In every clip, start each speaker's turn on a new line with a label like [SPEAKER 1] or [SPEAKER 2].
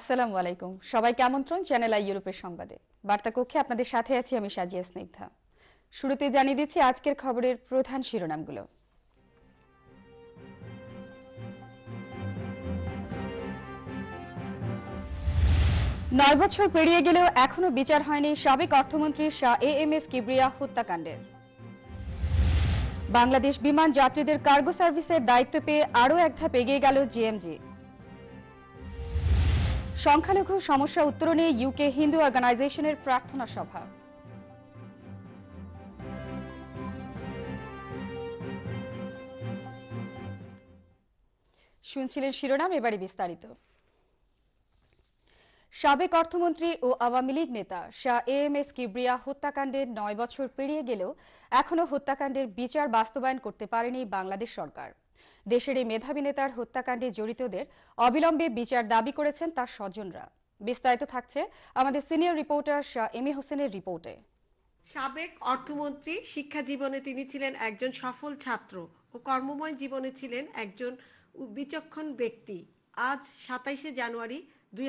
[SPEAKER 1] আসসালামু আলাইকুম সবাইকে আমন্ত্রণ চ্যানেল আই ইউরোপের সংবাদে বার্তা কক্ষে আপনাদের সাথে আছি আমি সাজিয়া স্নিগ্ধা শুরুতে জানিয়ে দিচ্ছি আজকের খবরের প্রধান শিরোনামগুলো নয় বছর পেরিয়ে গেলেও এখনো বিচার হয়নি সাবেক অর্থমন্ত্রী Shah A M S Kibria হত্যাকাণ্ডের বাংলাদেশ বিমান যাত্রীদের কার্গো সার্ভিসের দায়িত্ব পেয়ে আরও এক ধাপ এগিয়ে গেল জিএমজি সংখ্যালঘু সমস্যা উত্তরণে ইউকে হিন্দু অর্গানাইজেশনের প্রার্থনা সভা শুনছিলেন শিরোনাম এবারে বিস্তারিত সাবেক অর্থমন্ত্রী ও আওয়ামী লীগ নেতা Shah A M S Kibria হত্যাকাণ্ডের নয় বছর পেরিয়ে গেলেও এখনও হত্যাকাণ্ডের বিচার বাস্তবায়ন করতে পারেনি বাংলাদেশ সরকার দেশের এই মেধাবী নেতার হত্যাকাণ্ডে জড়িতদের অবিলম্বে বিচার দাবি করেছেন তার স্বজনরা বিস্তারিত থাকছে আমাদের senior reporter Shah M A হোসেনের রিপোর্টে
[SPEAKER 2] সাবেক অর্থমন্ত্রী শিক্ষা জীবনে তিনি ছিলেন একজন সফল ছাত্র ও কর্মময় জীবনে ছিলেন একজন বিচক্ষণ ব্যক্তি আজ সাতাইশে জানুয়ারি দুই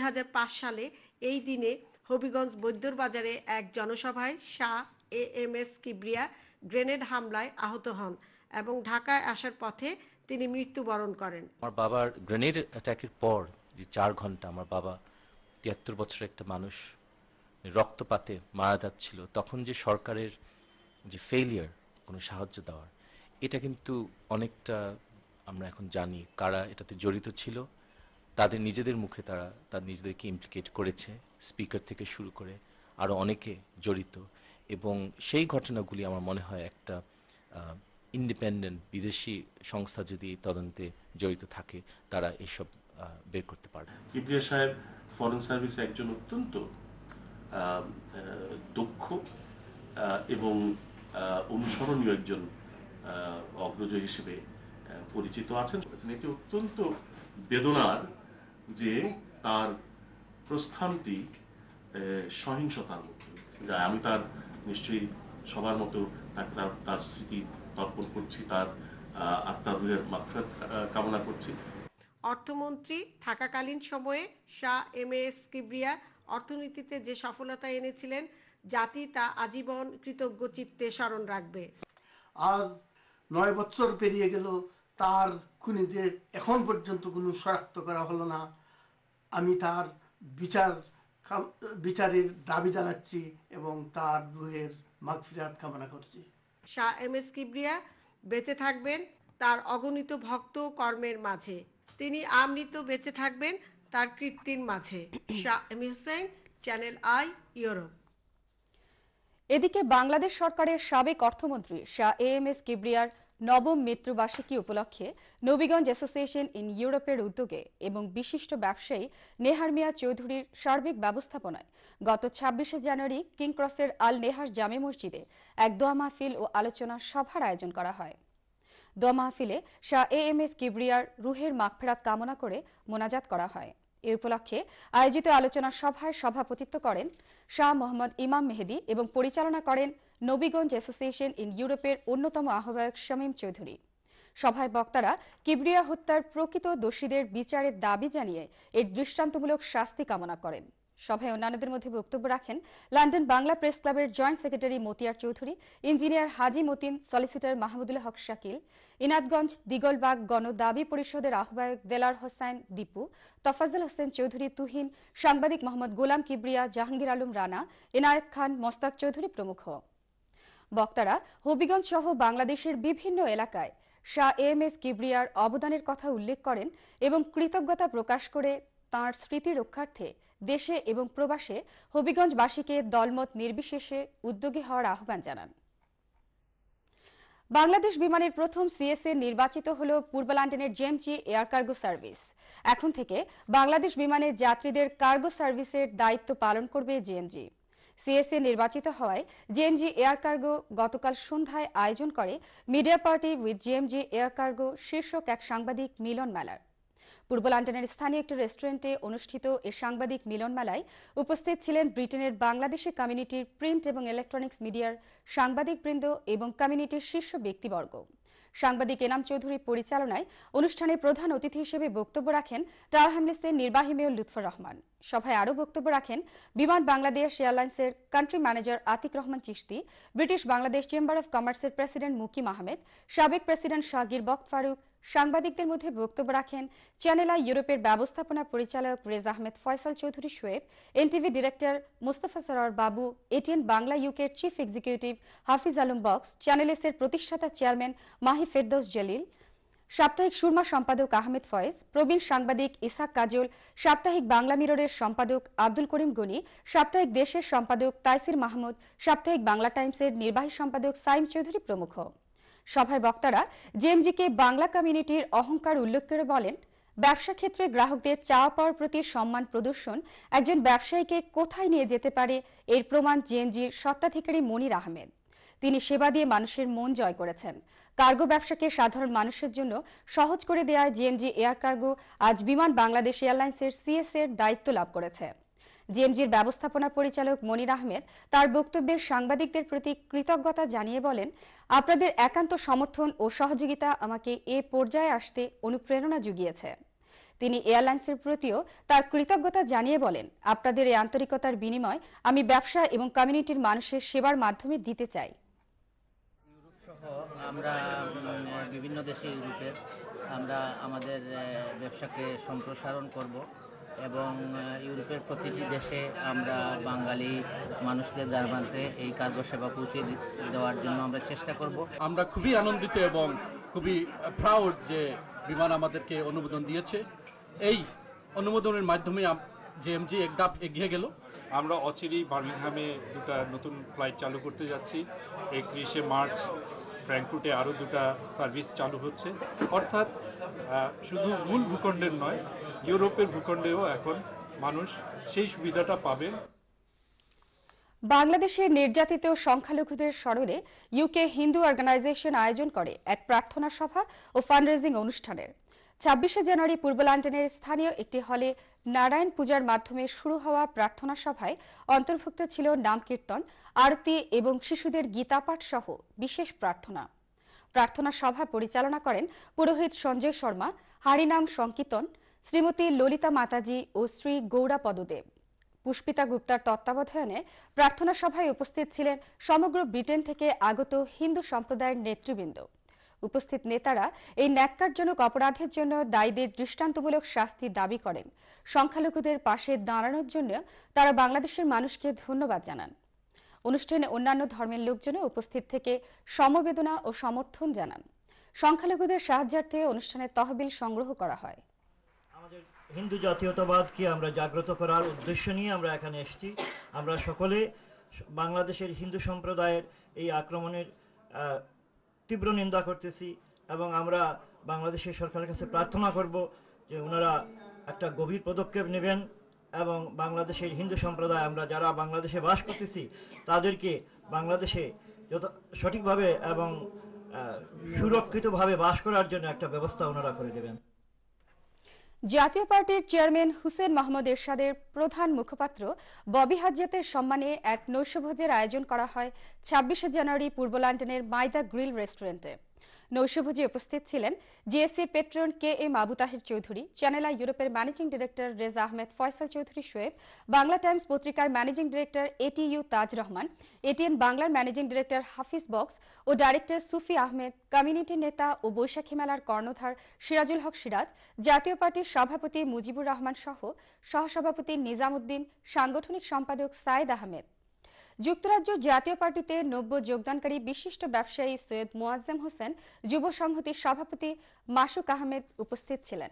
[SPEAKER 2] সালে এই দিনে হবিগঞ্জ বৈদ্যর বাজারে এক জনসভায় Shah A M S Kibria grenade হামলায় আহত হন এবং ঢাকায় আসার পথে তিনি মৃত্যুবরণ করেন আমার বাবার গ্রেনেড অ্যাটাকের
[SPEAKER 1] পর যে চার ঘন্টা আমার বাবা তিয়াত্তর বছরের একটা মানুষ রক্তপাতে মারা যাচ্ছিল তখন যে সরকারের যে ফেলিয়ার কোনো সাহায্য দেওয়ার এটা কিন্তু অনেকটা আমরা এখন জানি কারা এটাতে জড়িত ছিল তাদের নিজেদের মুখে তারা তার নিজেদেরকে ইমপ্লিকেট করেছে স্পিকার থেকে শুরু করে আরও অনেকে জড়িত এবং সেই ঘটনাগুলি আমার মনে হয় একটা ইন্ডিপেন্ডেন্ট বিদেশি সংস্থা যদি তদন্তে জড়িত থাকে তারা এসব
[SPEAKER 2] বের করতে পারবে কিবরিয়া সাহেব ফরেন সার্ভিস একজন অত্যন্ত দক্ষ এবং অনুসরণীয় একজন অগ্রজ হিসেবে পরিচিত আছেন এটি অত্যন্ত বেদনার যে তার প্রস্থানটি সহিংসতার মধ্যে যা আমি তার নিশ্চয়ই সবার মতো তাকে তার স্মৃতি অর্পণ করছি তার আত্মার রুহের মাকফের কামনা করছি অর্থমন্ত্রী থাকাকালীন সময়ে শাহ এম এস কিবরিয়া অর্থনীতিতে যে সফলতা এনেছিলেন জাতি তা আজীবন কৃতজ্ঞ চিত্তে স্মরণ রাখবে আজ নয় বছর পেরিয়ে গেল তার খুনিদের এখন পর্যন্ত কোনো শনাক্ত করা হলো না আমি তার বিচার বিচারের দাবি জানাচ্ছি এবং তার রুহের মাগফিরাত কামনা করছি শাহ এম এস কিবরিয়া বেঁচে থাকবেন তার অগণিত ভক্ত কর্মের মাঝে তিনি আমৃত বেঁচে থাকবেন তার কৃত্রিম মাঝে Shah M Hussain channel I Europe
[SPEAKER 1] এদিকে বাংলাদেশ সরকারের সাবেক অর্থমন্ত্রী শাহ এ এম এস কিবরিয়ার নবম মৃত্যুবার্ষিকী উপলক্ষে নবীগঞ্জ অ্যাসোসিয়েশন ইন ইউরোপের উদ্যোগে এবং বিশিষ্ট ব্যবসায়ী নেহার মিয়া চৌধুরীর সার্বিক ব্যবস্থাপনায় গত ছাব্বিশে জানুয়ারি কিংক্রসের আল নেহার জামে মসজিদে এক দোয়া মাহফিল ও আলোচনা সভার আয়োজন করা হয় দোয়া মাহফিলে শাহ এ এম এস কিবরিয়ার রুহের মাগফেরাত কামনা করে মোনাজাত করা হয় এ উপলক্ষে আয়োজিত আলোচনা সভায় সভাপতিত্ব করেন শাহ মোহাম্মদ ইমাম মেহেদি এবং পরিচালনা করেন নবীগঞ্জ অ্যাসোসিয়েশন ইন ইউরোপের অন্যতম আহ্বায়ক শামীম চৌধুরী সভায় বক্তারা কিবরিয়া হত্যার প্রকৃত দোষীদের বিচারের দাবি জানিয়ে এর দৃষ্টান্তমূলক শাস্তি কামনা করেন সভায় অন্যান্যদের মধ্যে বক্তব্য রাখেন লন্ডন বাংলা প্রেস ক্লাবের joint secretary Motiar Chowdhury engineer Haji Motin solicitor Mahmudul Haque Shakil Inatganj Diglbag গণ দাবি পরিষদের আহ্বায়ক দেলার হোসেন দীপু তফাজুল হোসেন চৌধুরী তুহিন সাংবাদিক মোহাম্মদ গোলাম কিবরিয়া জাহাঙ্গীর আলম রানা এনায়েত খান মোস্তাক চৌধুরী প্রমুখ বক্তারা হবিগঞ্জ সহ বাংলাদেশের বিভিন্ন এলাকায় শাহ এম এস কিবরিয়ার অবদানের কথা উল্লেখ করেন এবং কৃতজ্ঞতা প্রকাশ করে তাঁর স্মৃতি রক্ষার্থে দেশে এবং প্রবাসে হবিগঞ্জবাসীকে দলমত নির্বিশেষে উদ্যোগী হওয়ার আহ্বান জানান বাংলাদেশ বিমানের প্রথম সিএসএ নির্বাচিত হল পূর্ব লন্ডনের জেমচি এয়ার কার্গো সার্ভিস এখন থেকে বাংলাদেশ বিমানে যাত্রীদের কার্গো সার্ভিসের দায়িত্ব পালন করবে জেএমজি সিএসএ নির্বাচিত হওয়ায় জেএমজি এয়ার কার্গো গতকাল সন্ধ্যায় আয়োজন করে media party with JMG air cargo শীর্ষক এক সাংবাদিক মিলন মেলার পূর্ব লন্ডনের স্থানীয় একটি রেস্টুরেন্টে অনুষ্ঠিত এ সাংবাদিক মিলনমেলায় উপস্থিত ছিলেন ব্রিটেনের বাংলাদেশে কমিউনিটির প্রিন্ট এবং ইলেকট্রনিক্স মিডিয়ার সাংবাদিকবৃন্দ এবং কমিউনিটির শীর্ষ ব্যক্তিবর্গ সাংবাদিক এনাম চৌধুরীর পরিচালনায় অনুষ্ঠানে প্রধান অতিথি হিসেবে বক্তব্য রাখেন টার হ্যামলিসের নির্বাহী মেয়র লুৎফর রহমান সভায় আরও বক্তব্য রাখেন বিমান বাংলাদেশ এয়ারলাইন্সের country manager Atiq Rahman Chishti British Bangladesh chamber of কমার্সের প্রেসিডেন্ট মুকিম আহমেদ সাবেক প্রেসিডেন্ট শাকির বক ফারুক সাংবাদিকদের মধ্যে বক্তব্য রাখেন চ্যানেল আই ইউরোপের ব্যবস্থাপনা পরিচালক Reza Ahmed Faisal Chowdhury Shoaib NTV director Mustafa Sarwar Babu ATN Bangla ইউকের chief executive Hafiz Alam Bakhsh channel S এর প্রতিষ্ঠাতা চেয়ারম্যান মাহি ফেরদৌস জলিল সাপ্তাহিক সুরমা সম্পাদক আহমেদ ফয়েজ প্রবীণ সাংবাদিক ইসাক কাজল সাপ্তাহিক বাংলা মিররের সম্পাদক আব্দুল করিম গনি সাপ্তাহিক দেশের সম্পাদক তাইসির মাহমুদ সাপ্তাহিক বাংলা টাইমসের নির্বাহী সম্পাদক সাইম চৌধুরী প্রমুখ সভায় বক্তারা জেএমজিকে বাংলা কমিউনিটির অহংকার উল্লেখ করে বলেন ব্যবসা ক্ষেত্রে গ্রাহকদের চাওয়া পাওয়ার প্রতি সম্মান প্রদর্শন একজন ব্যবসায়ীকে কোথায় নিয়ে যেতে পারে এর প্রমাণ জেএমজির সত্ত্বাধিকারী মনির আহমেদ তিনি সেবা দিয়ে মানুষের মন জয় করেছেন কার্গো ব্যবসাকে সাধারণ মানুষের জন্য সহজ করে দেওয়ায় জেএমজি এয়ার কার্গো আজ বিমান বাংলাদেশ এয়ারলাইন্সের সিএস এর দায়িত্ব লাভ করেছে জিএমজির ব্যবস্থাপনা পরিচালক মনির আহমেদ তার বক্তব্যে সাংবাদিকদের প্রতি কৃতজ্ঞতা জানিয়ে বলেন আপনাদের একান্ত সমর্থন ও সহযোগিতা আমাকে এ পর্যায়ে আসতে অনুপ্রেরণা জুগিয়েছে তিনি এয়ারলাইন্সের প্রতিও তার কৃতজ্ঞতা জানিয়ে বলেন আপনাদের এই আন্তরিকতার বিনিময় আমি ব্যবসা এবং কমিউনিটির মানুষের সেবার মাধ্যমে দিতে চাই
[SPEAKER 2] আমরা বিভিন্ন দেশে ইউরোপের আমরা আমাদের ব্যবসাকে সম্প্রসারণ করব এবং ইউরোপের প্রতিটি দেশে আমরা বাঙালি মানুষদের দ্বারপ্রান্তে এই কার্গো সেবা পৌঁছে দেওয়ার জন্য আমরা চেষ্টা করব
[SPEAKER 1] আমরা খুবই আনন্দিত এবং খুবই প্রাউড যে বিমান আমাদেরকে অনুমোদন দিয়েছে এই অনুমোদনের মাধ্যমে জেএমজি এক ধাপ এগিয়ে গেল আমরা অচিরি বার্মিংহামে দুটা নতুন ফ্লাইট চালু করতে যাচ্ছি একত্রিশে মার্চ ফ্র্যাঙ্কুটে আরও দুটা সার্ভিস চালু হচ্ছে অর্থাৎ শুধু মূল ভূখণ্ডের নয় ইউরোপের ভূখণ্ডেও এখন মানুষ সেই সুবিধাটা পাবে বাংলাদেশের নির্যাতিত সংখ্যালঘুদের স্মরণে ইউকে হিন্দু অর্গানাইজেশন আয়োজন করে এক প্রার্থনা সভা ও ফান্ডরেজিং অনুষ্ঠানের ছাব্বিশে জানুয়ারি পূর্ব লন্ডনের স্থানীয় একটি হলে নারায়ণ পূজার মাধ্যমে শুরু হওয়া প্রার্থনা সভায় অন্তর্ভুক্ত ছিল নাম কীর্তন আরতি এবং শিশুদের গীতাপাঠ সহ বিশেষ প্রার্থনা প্রার্থনা সভা পরিচালনা করেন পুরোহিত সঞ্জয় শর্মা হারিনাম সংকীর্তন শ্রীমতী ললিতা মাতাজি ও শ্রী গৌরা পদদেব পুষ্পিতা গুপ্তার তত্ত্বাবধানে প্রার্থনা সভায় উপস্থিত ছিলেন সমগ্র ব্রিটেন থেকে আগত হিন্দু সম্প্রদায়ের নেতৃবৃন্দ উপস্থিত নেতারা এই ন্যাক্কারজনক অপরাধের জন্য দায়ীদের দৃষ্টান্তমূলক শাস্তি দাবি করেন সংখ্যালঘুদের পাশে দাঁড়ানোর জন্য তারা বাংলাদেশের মানুষকে ধন্যবাদ জানান অনুষ্ঠানে অন্যান্য ধর্মের লোকজনও উপস্থিত থেকে সমবেদনা ও সমর্থন জানান সংখ্যালঘুদের সাহায্যার্থে অনুষ্ঠানে তহবিল সংগ্রহ করা হয়
[SPEAKER 2] হিন্দু জাতীয়তাবাদকে আমরা জাগ্রত করার উদ্দেশ্য নিয়ে আমরা এখানে এসেছি আমরা সকলে বাংলাদেশের হিন্দু সম্প্রদায়ের এই আক্রমণের তীব্র নিন্দা করতেছি এবং আমরা বাংলাদেশের সরকারের কাছে প্রার্থনা করব যে ওনারা একটা গভীর পদক্ষেপ নেবেন এবং বাংলাদেশের হিন্দু সম্প্রদায় আমরা যারা বাংলাদেশে বাস করতেছি তাদেরকে বাংলাদেশে যত সঠিকভাবে এবং সুরক্ষিতভাবে বাস করার জন্য একটা ব্যবস্থা ওনারা করে দেবেন
[SPEAKER 1] জাতীয় পার্টির চেয়ারম্যান হুসেন মাহমুদ এরশাদের প্রধান মুখপাত্র ববি হাজ্জাতের সম্মানে এক নৈশভোজের আয়োজন করা হয় ছাব্বিশে জানুয়ারি পূর্ব লন্ডনের মাইদা গ্রিল রেস্টুরেন্টে নৈশভোজে উপস্থিত ছিলেন GSC patron K M Abu Tahir Chowdhury channel I ইউরোপের managing director Reza Ahmed Faisal Chowdhury Shoaib Bangla Times পত্রিকার managing director ATU Taj Rahman ATN বাংলার ম্যানেজিং ডিরেক্টর হাফিজ বক্স ও ডাইরেক্টর সুফি আহমেদ কমিউনিটি নেতা ও বৈশাখী মেলার কর্ণধার সিরাজুল হক সিরাজ জাতীয় পার্টির সভাপতি মুজিবুর রহমান সহ সহসভাপতি নিজামুদ্দিন সাংগঠনিক সম্পাদক সাইদ আহমেদ যুক্তরাজ্য জাতীয় পার্টিতে নব্য যোগদানকারী বিশিষ্ট ব্যবসায়ী সৈয়দ মোয়াজ্জেম হোসেন যুব সংহতির সভাপতি মাসুক আহমেদ উপস্থিত ছিলেন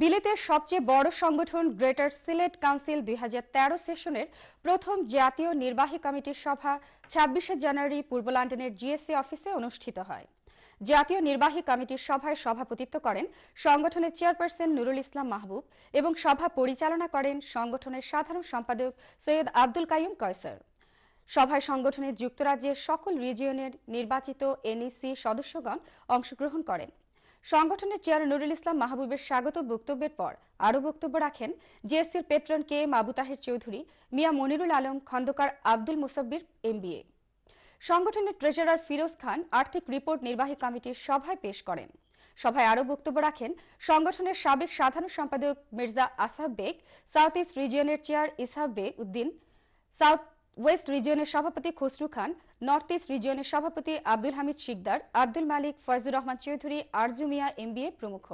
[SPEAKER 1] বিলেতের সবচেয়ে বড় সংগঠন গ্রেটার সিলেট কাউন্সিল দুই সেশনের প্রথম জাতীয় নির্বাহী কমিটির সভা ছাব্বিশে জানুয়ারি পূর্ব লন্ডনের জিএসসি অফিসে অনুষ্ঠিত হয় জাতীয় নির্বাহী কমিটির সভায় সভাপতিত্ব করেন সংগঠনের চেয়ারপারসন নুরুল ইসলাম মাহবুব এবং সভা পরিচালনা করেন সংগঠনের সাধারণ সম্পাদক সৈয়দ আব্দুল কাইম কয়সার সভায় সংগঠনের যুক্তরাজ্যের সকল রিজিয়নের নির্বাচিত এনইসি সদস্যগণ অংশগ্রহণ করেন সংগঠনের চেয়ার নুরুল ইসলাম মাহবুবের স্বাগত বক্তব্যের পর আরও বক্তব্য রাখেন জিএসসির পেট্রন কে মাবু তাহের চৌধুরী মিয়া মনিরুল আলম খন্দকার আব্দুল মুসব্বির এমবিএ সংগঠনের ট্রেজারার ফিরোজ খান আর্থিক রিপোর্ট নির্বাহী কমিটির সভায় পেশ করেন সভায় আরও বক্তব্য রাখেন সংগঠনের সাবেক সাধারণ সম্পাদক মির্জা আসাফ বেগ সাউথ ইস্ট রিজিয়নের chair Isaf Baig Uddin south west রিজিয়নের সভাপতি খসরু খান নর্থ ইস্ট রিজিয়নের সভাপতি আব্দুল হামিদ শিকদার আব্দুল মালিক ফয়জুর রহমান চৌধুরী আরজু মিয়া এমবিএ প্রমুখ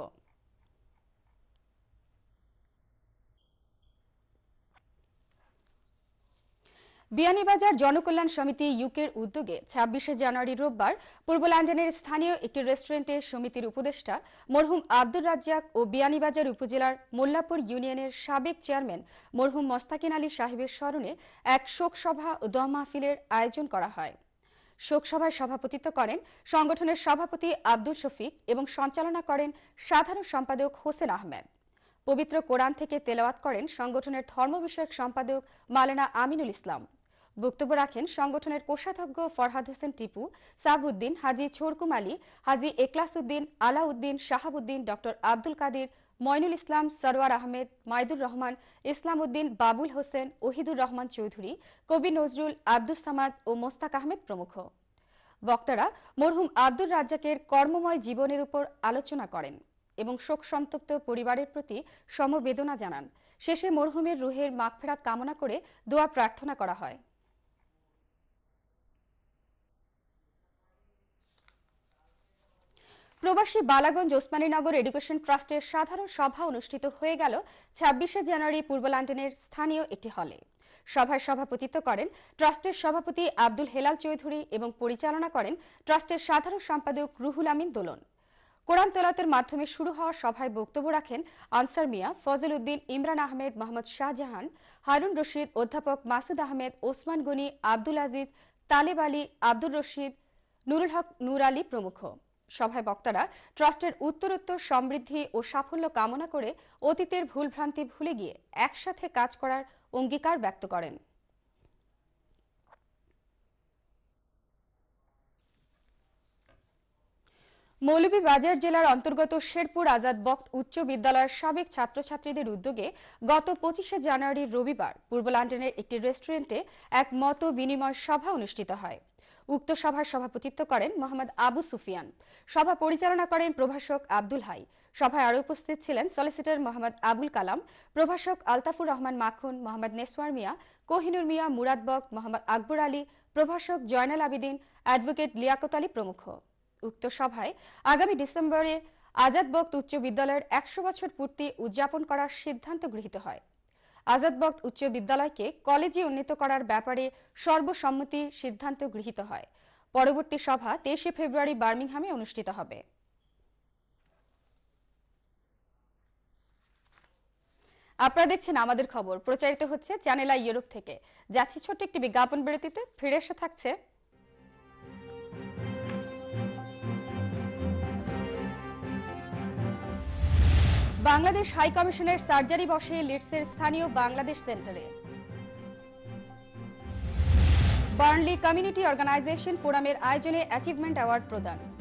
[SPEAKER 1] বিয়ানীবাজার জনকল্যাণ সমিতি ইউকের উদ্যোগে ছাব্বিশে জানুয়ারি রোববার পূর্ব লন্ডনের স্থানীয় একটি রেস্টুরেন্টে সমিতির উপদেষ্টা মরহুম আব্দুর রাজ্জাক ও বিয়ানীবাজার উপজেলার মোল্লাপুর ইউনিয়নের সাবেক চেয়ারম্যান মরহুম মস্তাকিন আলী সাহেবের স্মরণে এক শোকসভা ও দম আয়োজন করা হয় শোকসভায় সভাপতিত্ব করেন সংগঠনের সভাপতি আব্দুল শফিক এবং সঞ্চালনা করেন সাধারণ সম্পাদক হোসেন আহমেদ পবিত্র কোরআন থেকে তেলাওয়াত করেন সংগঠনের ধর্ম বিষয়ক সম্পাদক মালানা আমিনুল ইসলাম বক্তব্য রাখেন সংগঠনের কোষাধ্যক্ষ ফরহাদ হোসেন টিপু সাবউদ্দিন হাজি ছোরকুম আলী হাজি উদ্দিন আলাউদ্দিন শাহাবুদ্দিন ডক্টর আব্দুল কাদির ময়নুল ইসলাম সরওয়ার আহমেদ মাইদুর রহমান ইসলাম উদ্দিন বাবুল হোসেন ওহিদুর রহমান চৌধুরী কবি নজরুল আব্দুস সামাদ ও মোস্তাক আহমেদ প্রমুখ বক্তারা মরহুম আব্দুর রাজ্জাকের কর্মময় জীবনের উপর আলোচনা করেন এবং শোক সন্তপ্ত পরিবারের প্রতি সমবেদনা জানান শেষে মরহুমের রুহের মাগফেরাত কামনা করে দোয়া প্রার্থনা করা হয় প্রবাসী বালাগঞ্জ ওসমানীনগর এডুকেশন ট্রাস্টের সাধারণ সভা অনুষ্ঠিত হয়ে গেল ছাব্বিশে জানুয়ারি পূর্ব লন্ডনের স্থানীয় একটি হলে সভায় সভাপতিত্ব করেন ট্রাস্টের সভাপতি আব্দুল হেলাল চৌধুরী এবং পরিচালনা করেন ট্রাস্টের সাধারণ সম্পাদক রুহুল আমিন দোলন কোরআন তলাতের মাধ্যমে শুরু হওয়া সভায় বক্তব্য রাখেন আনসার মিয়া ফজল উদ্দিন ইমরান আহমেদ মোহাম্মদ শাহজাহান হারুন রশিদ অধ্যাপক মাসুদ আহমেদ ওসমান গনি আব্দুল আজিজ তালেব আলী আব্দুর রশিদ নুরুল হক নুর আলী প্রমুখ সভায় বক্তারা ট্রাস্টের উত্তরোত্তর সমৃদ্ধি ও সাফল্য কামনা করে অতীতের ভুলভ্রান্তি ভুলে গিয়ে একসাথে কাজ করার অঙ্গীকার ব্যক্ত করেন মৌলভীবাজার জেলার অন্তর্গত শেরপুর আজাদ বক্ত উচ্চ বিদ্যালয়ের সাবেক ছাত্রছাত্রীদের উদ্যোগে গত পঁচিশে জানুয়ারি রবিবার পূর্ব লন্ডনের একটি রেস্টুরেন্টে এক মত বিনিময় সভা অনুষ্ঠিত হয় উক্ত সভার সভাপতিত্ব করেন মোহাম্মদ আবু সুফিয়ান সভা পরিচালনা করেন প্রভাষক আব্দুল হাই সভায় আরও উপস্থিত ছিলেন সলিসিটর মোহাম্মদ আবুল কালাম প্রভাষক আলতাফুর রহমান মাখন মোহাম্মদ নেসওয়ার মিয়া কোহিনুর মিয়া মুরাদ বক মোহাম্মদ আকবর আলী প্রভাষক জয়নাল আবিদিন অ্যাডভোকেট লিয়াকত আলী প্রমুখ উক্ত সভায় আগামী ডিসেম্বরে আজাদ বক্ত উচ্চ বিদ্যালয়ের একশো বছর পূর্তি উদযাপন করার সিদ্ধান্ত গৃহীত হয় আজাদ বক্ত উচ্চ বিদ্যালয়কে কলেজে উন্নীত করার ব্যাপারে সর্বসম্মতি সিদ্ধান্ত গৃহীত হয় পরবর্তী সভা তেইশে ফেব্রুয়ারি বার্মিংহামে অনুষ্ঠিত হবে আপনারা দেখছেন আমাদের খবর প্রচারিত হচ্ছে চ্যানেল আই ইউরোপ থেকে যাচ্ছি ছোট্ট একটি বিজ্ঞাপন বিরতিতে ফিরে এসে থাকছে বাংলাদেশ হাই কমিশনের সার্জারি বসে লিডসের স্থানীয় বাংলাদেশ সেন্টারে বার্নলি কমিউনিটি অর্গানাইজেশন ফোরামের আয়োজনে অ্যাচিভমেন্ট অ্যাওয়ার্ড প্রদান